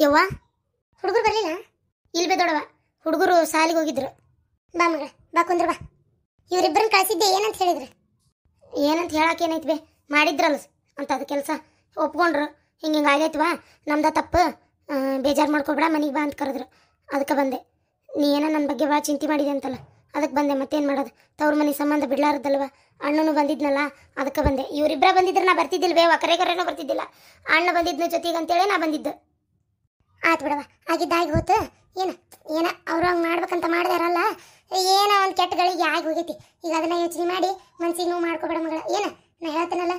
ಯವ್ವ ಹುಡುಗರು ಬರಲಿಲ್ಲ ಇಲ್ಬೇ ದೊಡವ ಹುಡುಗರು ಸಾಲಿಗೆ ಹೋಗಿದ್ರು ಬಾ ಮಗ ಬಾ ಕುಂದ್ರ ಬಾ ಇವರಿಬ್ಬರನ್ನ ಕಳಿಸಿದ್ದೆ ಏನಂತ ಹೇಳಿದ್ರು ಏನಂತ ಹೇಳಕ್ಕೆ ಏನೈತಿ ಬೇ ಮಾಡಿದ್ರಲ್ಲ ಅಂತ ಅದು ಕೆಲಸ ಒಪ್ಕೊಂಡ್ರು ಹಿಂಗೆ ಹಿಂಗೆ ಆಗೈತಿ ವಾ ನಮ್ದ ತಪ್ಪು ಬೇಜಾರು ಮಾಡ್ಕೊಬೇಡ ಮನೆಗೆ ಬಾ ಅಂತ ಕರೆದ್ರು ಅದಕ್ಕೆ ಬಂದೆ ನೀ ಏನೋ ನನ್ನ ಬಗ್ಗೆ ಭಾಳ ಚಿಂತೆ ಮಾಡಿದೆ ಅಂತಲ್ಲ ಅದಕ್ಕೆ ಬಂದೆ ಮತ್ತೇನು ಮಾಡೋದು ತವ್ರ ಮನೆ ಸಂಬಂಧ ಬಿಡ್ಲಾರದಲ್ವ ಅಣ್ಣನೂ ಬಂದಿದ್ನಲ್ಲ ಅದಕ್ಕೆ ಬಂದೆ ಇವರಿಬ್ಬರ ಬಂದಿದ್ರೆ ನಾ ಬರ್ತಿದ್ದಿಲ್ವೇ ಬೇ ಕರೆ ಕರೆನೂ ಬರ್ತಿದ್ದಿಲ್ಲ ಅಣ್ಣ ಬಂದಿದ್ನ ಜೊತೆಗೆ ಅಂತೇಳಿ ನಾ ಬಂದಿದ್ದೆ ಆಯ್ತು ಬಿಡವ ಆಗಿದ್ದಾಗಿ ಹೋತು ಏನು ಏನ ಅವರು ಹಂಗೆ ಮಾಡ್ಬೇಕಂತ ಮಾಡ್ದಾರಲ್ಲ ಏನೋ ಒಂದು ಕೆಟ್ಟಗಳಿಗೆ ಆಗಿ ಹೋಗೈತಿ ಈಗ ಅದನ್ನ ಯೋಚನೆ ಮಾಡಿ ಮನ್ಸಿಗೆ ನೋವು ಮಾಡ್ಕೊಬೇಡ ಮಗಳ ಏನ ನಾ ಹೇಳ್ತೇನಲ್ಲ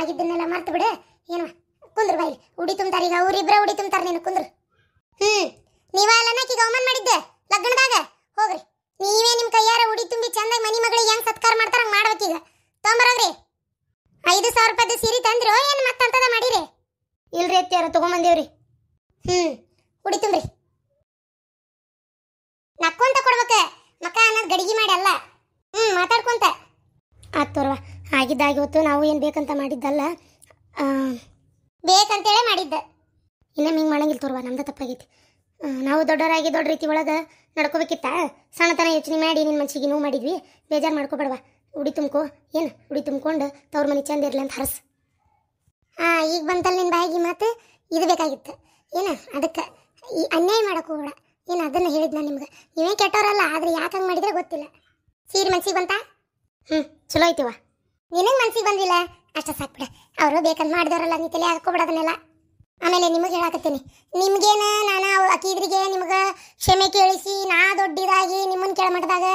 ಆಗಿದ್ದನ್ನೆಲ್ಲ ಮರ್ತು ಬಿಡು ಏನವ ಕುಂದ್ರು ಬಾಯಿ ಉಡಿ ತುಂಬ್ತಾರೆ ಈಗ ಅವ್ರಿಬ್ರ ಉಡಿ ತುಂಬ್ತಾರೆ ನೀನು ಕುಂದ್ರು ಹ್ಞೂ ನೀವು ಅಲ್ಲನಕ್ಕೆ ಈಗ ಅವಮಾನ ಮಾಡಿದ್ದೆ ಲಗ್ನದಾಗ ಹೋಗ್ರಿ ನೀವೇ ನಿಮ್ಮ ಕೈಯಾರ ಉಡಿ ತುಂಬಿ ಚಂದ ಮನಿ ಮಗಳಿಗೆ ಹೆಂಗ್ ಸತ್ಕಾರ ಮಾಡ್ತಾರ ಹಂಗೆ ಮಾಡ್ಬೇಕೀಗ ತೊಗೊಂಬರೋಗ್ರಿ ಐದು ಸಾವಿರ ರೂಪಾಯಿ ಸೀರೆ ತಂದ್ರು ಏನು ಮತ್ತಂತದ ಮಾಡಿರಿ ಇಲ್ರಿ ಅತ್ತಿಯಾರ ತೊಗೊಂಬಂದೇವ್ರಿ ಹ್ಞೂ ಕುಡಿತುಮ್ರಿ ನಕ್ಕೊಂತ ಕೊಡ್ಬೇಕ ಮಕ್ಕ ಅನ್ನೋದು ಗಡಿಗೆ ಮಾಡಿ ಅಲ್ಲ ಹ್ಞೂ ಮಾತಾಡ್ಕೊಂತ ಆಗ್ತೋರ್ವ ಹೊತ್ತು ನಾವು ಏನು ಬೇಕಂತ ಮಾಡಿದ್ದಲ್ಲ ಬೇಕಂತೇಳಿ ಮಾಡಿದ್ದ ಇನ್ನೇ ಹಿಂಗೆ ಮಾಡಂಗಿಲ್ಲ ತೋರ್ವ ನಮ್ದು ತಪ್ಪಾಗೈತಿ ನಾವು ದೊಡ್ಡವರಾಗಿ ದೊಡ್ಡ ರೀತಿ ಒಳಗೆ ನಡ್ಕೋಬೇಕಿತ್ತ ಸಣ್ಣತನ ಯೋಚನೆ ಮಾಡಿ ನಿನ್ನ ಮನ್ಸಿಗೆ ನೋವು ಮಾಡಿದ್ವಿ ಬೇಜಾರು ಮಾಡ್ಕೋಬೇಡವಾ ಉಡಿ ತುಂಬ್ಕೊ ಏನು ಉಡಿ ತುಂಬ್ಕೊಂಡು ತವ್ರ ಮನೆ ಚಂದ ಇರಲಿ ಅಂತ ಹರಸು ಹಾಂ ಈಗ ಬಂತಲ್ಲಿ ನಿನ್ನ ಬಾಯಿಗೆ ಮಾತು ಇದು ಬೇಕಾಗಿತ್ತು ಏನು ಅದಕ್ಕೆ ಈ ಅನ್ಯಾಯ ಮಾಡೋಕ್ಕೂ ಕೂಡ ಏನು ಅದನ್ನು ಹೇಳಿದ್ ನಾನು ನಿಮ್ಗೆ ನೀವೇ ಕೆಟ್ಟವರಲ್ಲ ಆದರೆ ಯಾಕೆ ಹಂಗೆ ಮಾಡಿದ್ರೆ ಗೊತ್ತಿಲ್ಲ ಸೀರೆ ಮನ್ಸಿಗೆ ಬಂತಾ ಹ್ಞೂ ಚಲೋ ಐತಿವ ನಿನಗೆ ಮನ್ಸಿಗೆ ಬಂದಿಲ್ಲ ಅಷ್ಟೇ ಸಾಕ್ಬಿಡ ಅವರು ಬೇಕಂತ ಮಾಡಿದವರಲ್ಲ ನೀ ತಲೆ ಹಾಕೋಬಿಡ ಅದನ್ನೆಲ್ಲ ಆಮೇಲೆ ನಿಮಗೆ ಹೇಳಾಕತ್ತೀನಿ ನಿಮ್ಗೇನು ನಾನು ಅಕ್ಕಿದ್ರಿಗೆ ನಿಮ್ಗೆ ಕ್ಷಮೆ ಕೇಳಿಸಿ ನಾ ದೊಡ್ಡದಾಗಿ ನಿಮ್ಮನ್ನು ಕೆಳಮಟ್ಟದಾಗ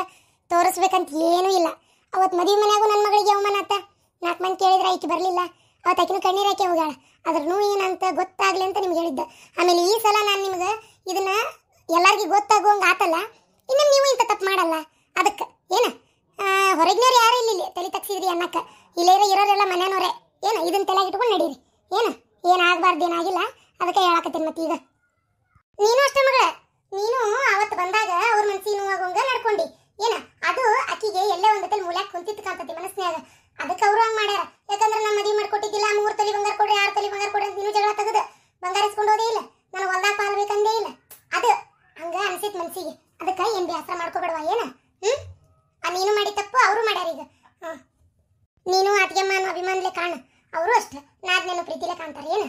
ತೋರಿಸ್ಬೇಕಂತ ಏನೂ ಇಲ್ಲ ಅವತ್ತು ಮದುವೆ ಮನೆಯಾಗೂ ನನ್ನ ಮಗಳಿಗೆ ಅವಮಾನ ಅತ್ತ ನಾಲ್ಕು ಮಂದಿ ಕೇಳಿದ್ರೆ ಆಯ್ತು ಬರಲಿಲ್ಲ ಅವತ್ತಾಕಿನೂ ಕಣ್ಣೀರು ಹಾಕಿ ಹೋಗ್ಯಾಳ ಏನಂತ ಗೊತ್ತಾಗ್ಲಿ ಅಂತ ನಿಮ್ಗೆ ಹೇಳಿದ್ದ ಆಮೇಲೆ ಈ ಸಲ ನಾನು ನಿಮ್ಗೆ ಇದನ್ನ ಎಲ್ಲರಿಗೂ ಗೊತ್ತಾಗುವಂಗೆ ಆತಲ್ಲ ಇನ್ನು ನೀವು ಇಂಥ ತಪ್ಪು ಮಾಡಲ್ಲ ಅದಕ್ಕೆ ಏನ ಹೊರಗಿನವ್ರು ಯಾರು ಇಲ್ಲಿ ತಲೆ ತಗ್ಸಿದ್ರಿ ಅನ್ನಕ್ಕೆ ಇಲ್ಲೇ ಇರೋರೆಲ್ಲ ಮನೆಯವರೇ ಏನು ಇದನ್ನ ತಲೆಗೆ ಇಟ್ಕೊಂಡು ನಡೀರಿ ಏನು ಏನಾಗಬಾರ್ದು ಏನಾಗಿಲ್ಲ ಅದಕ್ಕೆ ಹೇಳಾಕತ್ತೀನಿ ಮತ್ತೆ ಈಗ ನೀನು ಅಷ್ಟೇ ಮಗಳೇ ನೀನು ಅವತ್ತು ಬಂದಾಗ ಅವ್ರ ಮನ್ಸಿಗೆ ನೋವಾಗೋಂಗ ನಡ್ಕೊಂಡು ಏನ ಅದು ಅಕ್ಕಿಗೆ ಎಲ್ಲೇ ಒಂದಕ್ಕೆ ಮೂಲ್ಯಾಕ ಕುಂತಿತ್ತು ಕಾಣ್ತತಿ ಮನಸ್ಸಿನಾಗ ಅದಕ್ಕೆ ಅವರು ಹಂಗೆ ಮಾಡ್ಯಾರ ಕಾಣ್ಲೆ ಕಾಣ ಅವರು ಅಷ್ಟೇ ನಾದ್ನೇನು ಪ್ರೀತಿಲೆ ಕಾಣ್ತಾರೆ ಏನು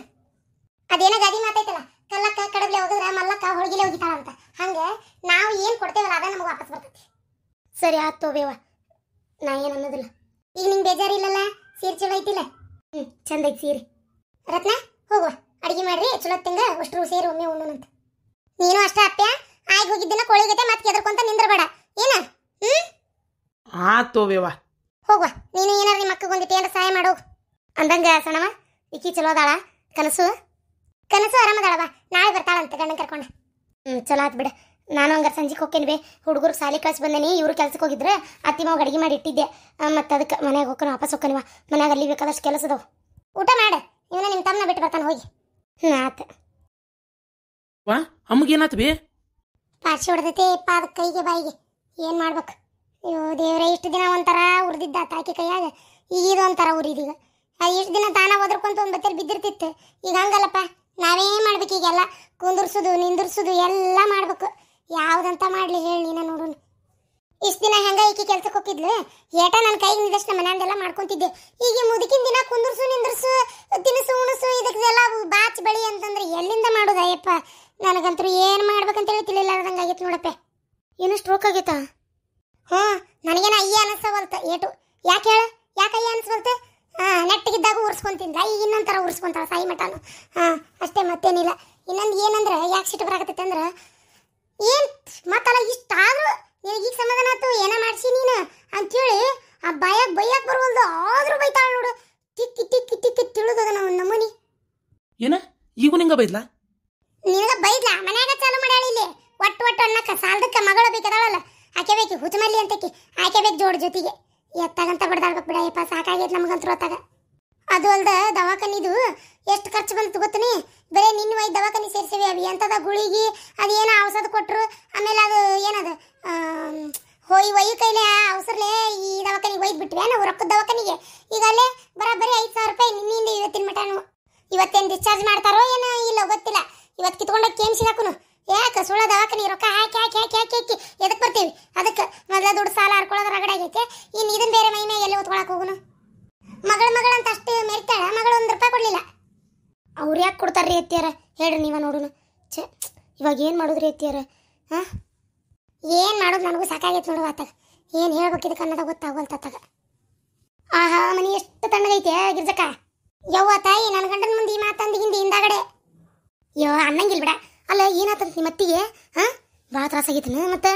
ಅದೇನ ಗಾದಿ ಮಾತೈತಲ್ಲ ಕಲ್ಲಕ್ಕ ಕಡಬ್ಲೆ ಹೋಗಿದ್ರೆ ಮಲ್ಲಕ್ಕ ಹೋಗಿತಾಳ ಅಂತ ಹಂಗೆ ನಾವು ಏನ್ ಕೊಡ್ತೇವಲ್ಲ ಅದ ನಮಗೆ ವಾಪಸ್ ಬರ್ತೈತಿ ಸರಿ ಆತು ತೋಬೇವ ನಾ ಏನು ಅನ್ನೋದಿಲ್ಲ ಈಗ ನಿಂಗೆ ಬೇಜಾರಿಲ್ಲಲ್ಲ ಸೀರೆ ಚಲೋ ಐತಿಲ್ಲ ಹ್ಞೂ ಚಂದ ಐತಿ ಸೀರೆ ರತ್ನ ಹೋಗುವ ಅಡಿಗೆ ಮಾಡ್ರಿ ಚಲೋ ತಿಂಗ ಅಷ್ಟರು ಸೇರಿ ಒಮ್ಮೆ ಅಂತ ನೀನು ಅಷ್ಟೇ ಅಪ್ಪ ಆಯ್ಕೆ ಹೋಗಿದ್ದನ್ನ ಕೋಳಿಗತೆ ಮತ್ತೆ ಕೆದರ್ಕೊಂತ ನಿಂದ್ರಬೇಡ ಏನ ಹ್ಞೂ ಆ ತೋಬೇವಾ ಹೋಗುವ ನೀನು ಏನಾರು ನಿಮ್ಮ ಅಕ್ಕಗೆ ಒಂದಿಟ್ಟು ಸಹಾಯ ಮಾಡು ಅಂದಂಗ ಸಣ್ಣವ ಇಕ್ಕಿ ಚಲೋ ಅದಾಳ ಕನಸು ಕನಸು ಆರಾಮದಾಳವ ನಾಳೆ ಬರ್ತಾಳಂತೆ ಗಂಡನ ಕರ್ಕೊಂಡು ಹ್ಞೂ ಚಲೋ ಆತ್ ಬಿಡ ನಾನು ಹಂಗಾರೆ ಸಂಜೆಗೆ ಹೋಗ್ಕೇನಿ ಬೇ ಹುಡುಗರು ಸಾಲಿ ಕಳ್ಸಿ ಬಂದೇನಿ ಇವರು ಕೆಲ್ಸಕ್ಕೆ ಹೋಗಿದ್ರೆ ಅತ್ತಿ ಮಾವು ಅಡುಗೆ ಮಾಡಿ ಇಟ್ಟಿದ್ದೆ ಮತ್ತು ಅದಕ್ಕೆ ಮನೆಗೆ ಹೋಗ್ಕೊಂಡು ವಾಪಸ್ ಹೋಗ್ಕೊನಿವ ಮನೆಯಾಗ ಅಲ್ಲಿ ಬೇಕಾದಷ್ಟು ಕೆಲಸದವು ಊಟ ಮಾಡ ಇವನ ನಿಮ್ಮ ತಮ್ಮನ ಬಿಟ್ಟು ಬರ್ತಾನೆ ಹೋಗಿ ಹ್ಞೂ ಆತ ವಾ ಅಮ್ಮಗೆ ಏನಾತ ಬೇ ಪಾರ್ಸಿ ಹೊಡೆದೈತೆ ಪಾದ ಕೈಗೆ ಬಾಯಿಗೆ ಏನು ಮಾಡ್ಬೇಕು ಅಯ್ಯೋ ದೇವ್ರೆ ಇಷ್ಟು ದಿನ ಒಂಥರ ಉರಿದಿದ್ದ ತಾಕಿ ಕೈಯಾಗ ಈಗ ಇದು ಒಂಥರ ಉರಿದೀಗ ಅದು ಇಷ್ಟು ದಿನ ತಾನ ಒದರ್ಕೊಂತ ಒಂದು ಬತ್ತೇರಿ ಬಿದ್ದಿರ್ತಿತ್ತು ಈಗ ಹಂಗಲ್ಲಪ್ಪ ನಾವೇ ಮಾಡ್ಬೇಕು ಈಗೆಲ್ಲ ಕುಂದಿರ್ಸೋದು ನಿಂದಿರ್ಸೋದು ಎಲ್ಲ ಮಾಡ್ಬೇಕು ಯಾವುದಂತ ಮಾಡಲಿ ಹೇಳಿ ನೀನು ನೋಡೋಣ ಇಷ್ಟು ದಿನ ಹೆಂಗ ಈಕೆ ಕೆಲ್ಸಕ್ಕೆ ಹೋಗಿದ್ಲು ಏಟ ನನ್ನ ಕೈಗೆ ನಿದರ್ಶನ ಮನೆಯಲ್ಲೆಲ್ಲ ಮಾಡ್ಕೊಂತಿದ್ದೆ ಈಗ ಮುದುಕಿನ ದಿನ ಕುಂದ್ರಸು ನಿಂದ್ರಸು ತಿನಿಸು ಉಣಸು ಇದಕ್ಕೆಲ್ಲ ಬಾಚ್ ಬೆಳಿ ಅಂತಂದ್ರೆ ಎಲ್ಲಿಂದ ಮಾಡೋದಯ್ಯಪ್ಪ ನನಗಂತೂ ಏನು ಮಾಡ್ಬೇಕಂತೇಳಿ ತಿಳಿಲಾರ್ದಂಗೆ ಆಗೈತೆ ನೋಡಪ್ಪ ಏನು ಸ್ಟ್ರೋಕ್ ಆಗೈತಾ ಹ್ಞೂ ನನಗೇನ ಅಯ್ಯ ಅನಿಸವಲ್ತು ಏಟು ಯಾಕೆ ಹೇಳು ಯಾಕೆ ಅಯ್ಯ ಅನಿಸ್ಬಲ್ತೆ ಹಾಂ ನೆಟ್ಟಿಗಿದ್ದಾಗ ಉರ್ಸ್ಕೊಂತಿಂದ ಈಗ ಇನ್ನೊಂಥರ ಉರ್ಸ್ಕೊಂತಾಳೆ ಸಾಯಿ ಮಠನು ಹಾಂ ಅಷ್ಟೇ ಮತ್ತೇನಿಲ್ಲ ಇನ್ನೊಂದು ಏನಂದ್ರೆ ಯಾಕೆ ಸಿಟ್ಟು ಬರಾಕತ್ತೈತೆ ಅಂದ್ರೆ ಏನು ಮತ್ತಲ್ಲ ಇಷ್ಟಾದರೂ ನಿನಗೆ ಈಗ ಸಮಾಧಾನ ಆಯ್ತು ಏನ ಮಾಡಿಸಿ ನೀನು ಅಂತೇಳಿ ಆ ಬಯಕ್ಕೆ ಬೈಯಕ್ಕೆ ಬರುವಲ್ದು ಆದರೂ ಬೈತಾಳೆ ನೋಡು ತಿಕ್ಕಿ ತಿಕ್ಕಿ ತಿಕ್ಕಿ ತಿಳಿದದ ನಮ್ಮ ನಮ್ಮನಿ ಏನ ಈಗೂ ನಿಂಗ ಬೈದ್ಲಾ ನಿನಗ ಬೈದ್ಲಾ ಮನ್ಯಾಗ ಚಾಲು ಮಾಡ್ಯಾಳ ಇಲ್ಲಿ ಒಟ್ಟು ಒಟ್ಟು ಅನ್ನಕ್ಕ ಸಾಲದಕ್ಕೆ ಮಗಳು ಬೇಕಾದಳಲ್ಲ ಆಕೆ ಬೇಕು ಹುಚ್ಚಮಲ್ಲಿ ಅಂತಕ್ಕೆ ಆಕೆ ಬೇಕು ಜೋಡ್ ಜೊತೆಗೆ ಎತ್ತಾಗಂತ ಬಡ್ದಾಡ್ಬೇಕು ಬಿಡಯ್ಯಪ್ಪ ಸಾಕಾಗೈತೆ ನಮಗಂತೂ ಹೊತ್ತಾಗ ಅದು ಅಲ್ದ ದವಾಖಾನಿದು ಎಷ್ಟು ಖರ್ಚು ಬಂತು ಗೊತ್ತನಿ ಬರೀ ನಿನ್ನ ವೈ ದವಾಖಾನಿ ಸೇರಿಸಿವಿ ಅವು ಎಂಥದ ಗುಳಿಗೆ ಏನೋ ಔಷಧ ಕೊಟ್ಟರು ಆಮೇಲೆ ಅದು ಏನದು ಹೋಯ್ ವೈ ಕೈಲೇ ಅವಸರಲೇ ಈ ದವಾಖಾನಿಗೆ ಒಯ್ದು ಬಿಟ್ವಿ ನಾವು ರೊಕ್ಕದ ದವಾಖಾನಿಗೆ ಈಗ ಅಲ್ಲೇ ಬರಾಬರಿ ಐದು ಸಾವಿರ ರೂಪಾಯಿ ನಿನ್ನಿಂದ ಇವತ್ತಿನ ಮಟನು ಇವತ್ತೇನು ಡಿಸ್ಚಾರ್ಜ್ ಮಾಡ್ತಾರೋ ಏನೋ ಇಲ್ಲ ಗೊತ್ತಿಲ್ಲ ಇವತ್ತು ಕಿತ್ಕೊಂಡೋಗಿ ಕೇಮ್ಸಿ ಹಾಕುನು ಯಾಕೆ ಸುಳ್ಳ ದವಾಖಾನಿ ರೊಕ್ಕ ಹಾಕಿ ಹಾಕಿ ಹಾಕಿ ಹಾಕಿ ಹಾಕಿ ಎದಕ್ಕೆ ಬರ್ತೀವಿ ಅದಕ್ಕೆ ಮೊದಲ ದುಡ್ಡು ಸಾಲ ಹರ್ಕೊಳ್ಳೋದು ರಗಡೆ ಇನ್ನು ಇದನ್ನ ಬೇರೆ ಮೈ ಮೇಲೆ ಎಲ್ಲಿ ಓದ್ಕೊಳಕ್ಕೆ ಹೋಗುನು ಮಗಳ ಮಗಳ ಅಂತ ಅಷ್ಟು ಮೆರಿತಾಳ ಮಗಳು ಒಂದು ರೂಪಾಯಿ ಕೊಡಲಿಲ್ಲ ಅವ್ರು ಯಾಕೆ ಕೊಡ್ತಾರ್ರಿ ಎತ್ತಿಯಾರ ಹೇಳ್ರಿ ನೀವ ನೋಡುನು ಛೆ ಇವಾಗ ಏನು ಮಾಡೋದ್ರಿ ಎತ್ತಿಯಾರ ಹಾಂ ಏನು ಮಾಡೋದು ನನಗೂ ಸಾಕಾಗೈತೆ ನೋಡು ಆತಾಗ ಏನು ಹೇಳ್ಬೇಕಿದಕ್ಕೆ ಕನ್ನಡ ಗೊತ್ತಾಗೋಲ್ತಾಗ ಆಹಾ ಮನೆ ಎಷ್ಟು ತಣ್ಣಗೈತೆ ಗಿರ್ಜಕ್ಕ ಯವ್ವ ತಾಯಿ ನನ್ನ ಗಂಡನ ಮುಂದೆ ಈ ಮಾತಂದು ಹಿಂದೆ ಹಿಂದಾಗಡೆ ಯೋ ಅನ್ನಂಗಿಲ್ಲ ಬಿಡ ಅಲ್ಲ ಏನಾತಂತ ನಿಮ್ಮ ಅತ್ತಿಗೆ ಹಾ ಭಾಳ ತ್ರಾಸಾಗೈತನ ಮತ್ತೆ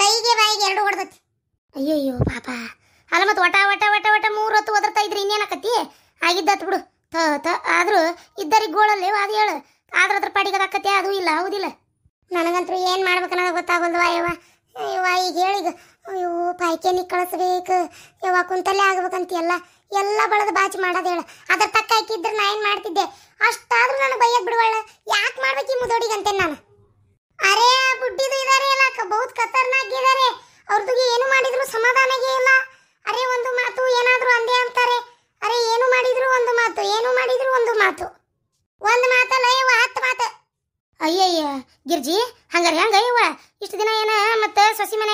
ಕೈಗೆ ಬಾಯಿಗೆ ಎರಡು ಹೊಡೆದತಿ ಅಯ್ಯೋ ಅಯ್ಯೋ ಪಾಪ ಅಲ್ಲ ಮತ್ತೆ ಒಟ ಒಟ ಒಟ ಒಟ ಮೂರು ಹೊತ್ತು ಒದರ್ತಾ ಇದ್ರಿ ಇನ್ನೇನಾಕತಿ ಆಗಿದ್ದಾತ್ ಬಿಡು ತ ತ ಆದರೂ ಇದ್ದರಿಗೆ ಗೋಳಲ್ಲಿ ಅದು ಹೇಳು ಆದ್ರೆ ಅದ್ರ ಪಾಡಿಗೆ ಅದಾಕತಿ ಅದು ಇಲ್ಲ ಹೌದಿಲ್ಲ ನನಗಂತೂ ಏನು ಮಾಡ್ಬೇಕನ್ನೋದು ಗೊತ್ತಾಗಲ್ವಾ ಯವ್ವ ಬಾಯಿ ಹೇಳಿಗ ಅಯ್ಯೋ ಪೈಕೇನಿ ಕಳಿಸ್ಬೇಕು ಯವ್ವ ಕುಂತಲ್ಲೇ ಆಗ್ಬೇಕಂತ ಎಲ್ಲ ಎಲ್ಲ ಬಳದ ಬಾಚಿ ಮಾಡೋದು ಹೇಳ ಅದ್ರ ತಕ್ಕ ಹಾಕಿದ್ರೆ ನಾ ಏನು ಮಾಡ್ತಿದ್ದೆ ಅಷ್ಟಾದ್ರೂ ನನಗೆ ಬೈಯಕ್ಕೆ ಬಿಡುವಳ ಯಾಕೆ ಮಾಡ್ಬೇಕು ಈ ಮುದೋಡಿಗಂತೆ ನಾನು ಅರೇ ಬುಡ್ಡಿದು ಇದಾರೆ ಅಲ್ಲ ಬಹುತ್ ಕತ್ತರ್ನಾಗಿದ್ದಾರೆ ಇದಾರೆ ಅವ್ರದ್ದು ಏನು ಮಾಡಿದ್ರು ಸಮಾಧಾನ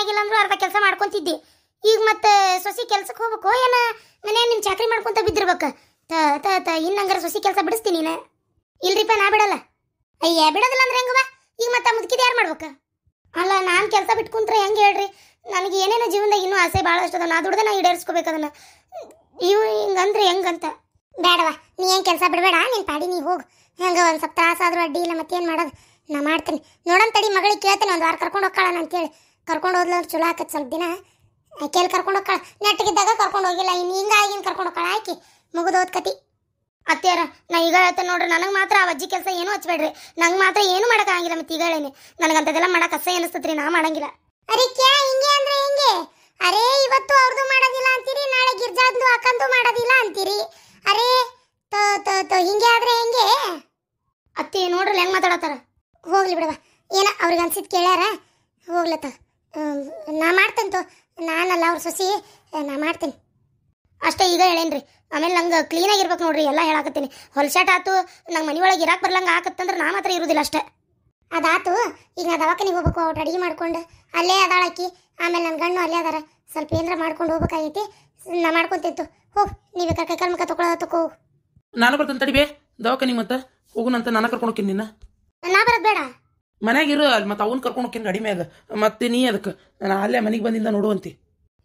ಆಗಿಲ್ಲ ಅಂದ್ರೂ ಅರ್ಧ ಕೆಲಸ ಮಾಡ್ಕೊಂತಿದ್ದಿ ಈಗ ಮತ್ತೆ ಸೊಸಿ ಕೆಲ್ಸಕ್ಕೆ ಹೋಗ್ಬೇಕು ಏನ ಮನೆ ನಿನ್ನ ಚಾಕ್ರಿ ಮಾಡ್ಕೊಂತ ಬಿದ್ದಿರ್ಬೇಕು ತ ತ ತ ಇನ್ನಂಗಾರ ಸೊಸಿ ಕೆಲಸ ಬಿಡಿಸ್ತೀನಿ ನೀನು ಇಲ್ರಿಪ್ಪ ನಾ ಬಿಡಲ್ಲ ಅಯ್ಯ ಬಿಡೋದಿಲ್ಲ ಅಂದ್ರೆ ಹೆಂಗವ ಈಗ ಮತ್ತೆ ಮುದುಕಿದ ಯಾರು ಮಾಡ್ಬೇಕು ಅಲ್ಲ ನಾನು ಕೆಲಸ ಕುಂತ್ರೆ ಹೆಂಗೆ ಹೇಳ್ರಿ ನನಗೆ ಏನೇನೋ ಜೀವನದಾಗ ಇನ್ನೂ ಆಸೆ ಭಾಳಷ್ಟು ಅದ ನಾ ದುಡ್ದೆ ನಾ ಈಡೇರಿಸ್ಕೋಬೇಕು ಇವು ಹಿಂಗಂದ್ರೆ ಹೆಂಗಂತ ಬೇಡವ ನೀ ಏನು ಕೆಲಸ ಬಿಡಬೇಡ ನೀನು ಪಾಡಿ ನೀ ಹೋಗು ಹೆಂಗ ಒಂದು ಸ್ವಲ್ಪ ತ್ರಾಸಾದ್ರೂ ಅಡ್ಡಿ ಇಲ್ಲ ಮತ್ತೇನು ಮಾಡೋದು ನಾ ಮಾಡ್ತೀನಿ ನೋಡೋಣ ತಡಿ ಮಗಳಿಗೆ ಕೇಳ್ತೀನಿ ಒಂದು ವಾರ ಕರ್ಕೊಂಡು ಹೋಗ್ಕೊಳ್ಳೋಣ ಅಂತೇಳಿ ಕರ್ಕೊಂಡು ಹೋದ್ಲಂದ್ರೆ ಚಲೋ ಆಕತ್ ಸ್ವಲ್ಪ ದಿನ ಕೇಳಿ ಕರ್ಕೊಂಡು ಹೋಗ್ಕಳ ನೆಟ್ಟಗಿದ್ದಾಗ ಕರ್ಕೊಂಡು ಹೋಗಿಲ್ಲ ಇನ್ನು ಹಿಂಗಾಗಿನ ಕರ್ಕೊಂಡು ಹೋಗ್ಕಳ ಆಕಿ ಮುಗಿದೋದ್ ಕತಿ ಅತ್ತೆಯರ ನಾ ಈಗ ಹೇಳ್ತೇನೆ ನೋಡ್ರಿ ನನಗೆ ಮಾತ್ರ ಆ ಅಜ್ಜಿ ಕೆಲಸ ಏನೂ ಹಚ್ಬೇಡ್ರಿ ನಂಗೆ ಮಾತ್ರ ಏನು ಮಾಡೋಕ್ಕಾಗಿಲ್ಲ ಮತ್ತೆ ಈಗ ಹೇಳೇನಿ ನನಗಂಥದ್ದೆಲ್ಲ ಮಾಡಕ್ಕೆ ಅಸಹ್ಯ ಅನಿಸ್ತತ್ರಿ ನಾ ಮಾಡಂಗಿಲ್ಲ ಕ್ಯಾ ಹಿಂಗೆ ಅಂದ್ರೆ ಹೆಂಗೆ ಅರೇ ಇವತ್ತು ಅವ್ರದ್ದು ಮಾಡೋದಿಲ್ಲ ಅಂತೀರಿ ನಾಳೆ ಗಿರ್ಜಾದ್ದು ಅಕ್ಕಂದು ಮಾಡೋದಿಲ್ಲ ಅಂತೀರಿ ಅರೇ ತೋ ತೋ ತೋ ಹಿಂಗೆ ಆದ್ರೆ ಹೆಂಗೆ ಅತ್ತಿ ನೋಡ್ರಲ್ಲ ಹೆಂಗೆ ಮಾತಾಡತ್ತಾರ ಹೋಗ್ಲಿ ಬಿಡವ ಏನ ಅವ್ರಿಗೆ ಅನ್ಸಿದ್ ಕೇಳ್ಯಾರ ಹೋಗ್ಲತ್ತ ನಾ ಮಾಡ್ತೇನೆ ತೋ ನಾನಲ್ಲ ಅವ್ರ ಸೊಸಿ ನಾ ಮಾಡ್ತೇನೆ ಅಷ್ಟೇ ಈಗ ಹೇಳೇನ್ರಿ ಆಮೇಲೆ ನಂಗೆ ಕ್ಲೀನಾಗಿರ್ಬೇಕು ನೋಡ್ರಿ ಎಲ್ಲ ಹೇಳಾಕತ್ತೀನಿ ಹೊಲ್ಸಾಟ್ ಆತು ನಂಗೆ ಮನೆ ಒಳಗೆ ಇರಾಕ್ ಬರ್ಲಂಗೆ ಆಕತ್ತಂದ್ರೆ ನಾ ಮಾತ್ರ ಇರೋದಿಲ್ಲ ಅಷ್ಟೇ ಅದಾತು ಈಗ ನಾ ದವಾಖಾನಿಗೆ ಹೋಗ್ಬೇಕು ಅವ್ರು ಅಡಿಗೆ ಮಾಡ್ಕೊಂಡು ಅಲ್ಲೇ ಅದಾಳಾಕಿ ಆಮೇಲೆ ನನ್ನ ಗಂಡು ಅಲ್ಲೇ ಅದಾರ ಸ್ವಲ್ಪ ಏನಾರ ಮಾಡ್ಕೊಂಡು ಹೋಗ್ಬೇಕಾಗೈತಿ ನಾ ಮಾಡ್ಕೊತಿತ್ತು ಹೋ ನೀವೇ ಕೈ ಕಾಲು ಮುಖ ತಕೋ ನಾನು ಬರ್ತೇನೆ ತಡಿಬೇ ದವಾಖಾನಿಗೆ ಮತ್ತೆ ಹೋಗುನಂತ ನಾನು ಕರ್ಕೊಂಡು ಹೋಗ್ತೀನಿ ನಿನ್ನ ನಾ ಬರೋದು ಬೇಡ ಮನ್ಯಾಗಿರು ಅಲ್ಲಿ ಮತ್ತೆ ಅವನ್ ಕರ್ಕೊಂಡು ಹೋಗ್ತೀನಿ ಕಡಿಮೆ ಮ್ಯಾಗ ಮತ್ತೆ ನೀ ಅದಕ್ಕೆ ನಾನು ಅಲ್ಲೇ ಮನೆಗೆ ಬಂದಿಂದ ನೋಡುವಂತಿ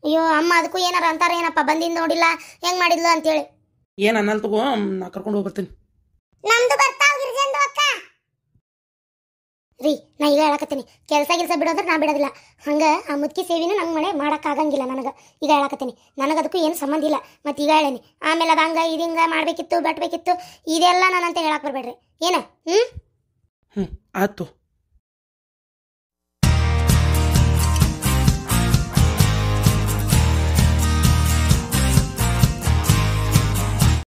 ಅಯ್ಯೋ ಅಮ್ಮ ಅದಕ್ಕೂ ಏನಾರ ಅಂತಾರ ಏನಪ್ಪ ಬಂದಿಂದ ನೋಡಿಲ್ಲ ಹೆಂಗ್ ಮಾಡಿದ್ಲು ಅಂತೇಳಿ ಏನ್ ಅನ್ನಲ್ ತಗೋ ನಾ ಕರ್ಕೊಂಡು ಹೋಗ್ಬರ್ತೀನಿ ನಮ್ದು ಬರ್ತಾವ ಗಿರ್ಜಂದು ಅಕ್ಕ ರೀ ನಾ ಈಗ ಹೇಳಕತ್ತೀನಿ ಕೆಲಸ ಗಿಲ್ಸ ಬಿಡೋದ್ರ ನಾ ಬಿಡೋದಿಲ್ಲ ಹಂಗ ಆ ಮುದ್ಕಿ ಸೇವಿನ ನಂಗೆ ಮನೆ ಆಗಂಗಿಲ್ಲ ನನಗೆ ಈಗ ಹೇಳಕತ್ತೀನಿ ನನಗೆ ಅದಕ್ಕೂ ಏನು ಸಂಬಂಧ ಇಲ್ಲ ಮತ್ತೆ ಈಗ ಹೇಳೇನಿ ಆಮೇಲೆ ಅದು ಹಂಗ ಇದು ಹಿಂಗ ಮಾಡಬೇಕಿತ್ತು ಬಟ್ಬೇಕಿತ್ತು ಇದೆಲ್ಲ ನಾನಂತ ಹೇಳಕ್ ಬರಬೇಡ್ರಿ ಏನ ಹ್ಞೂ ಹ್ಞೂ ಆಯ್ತು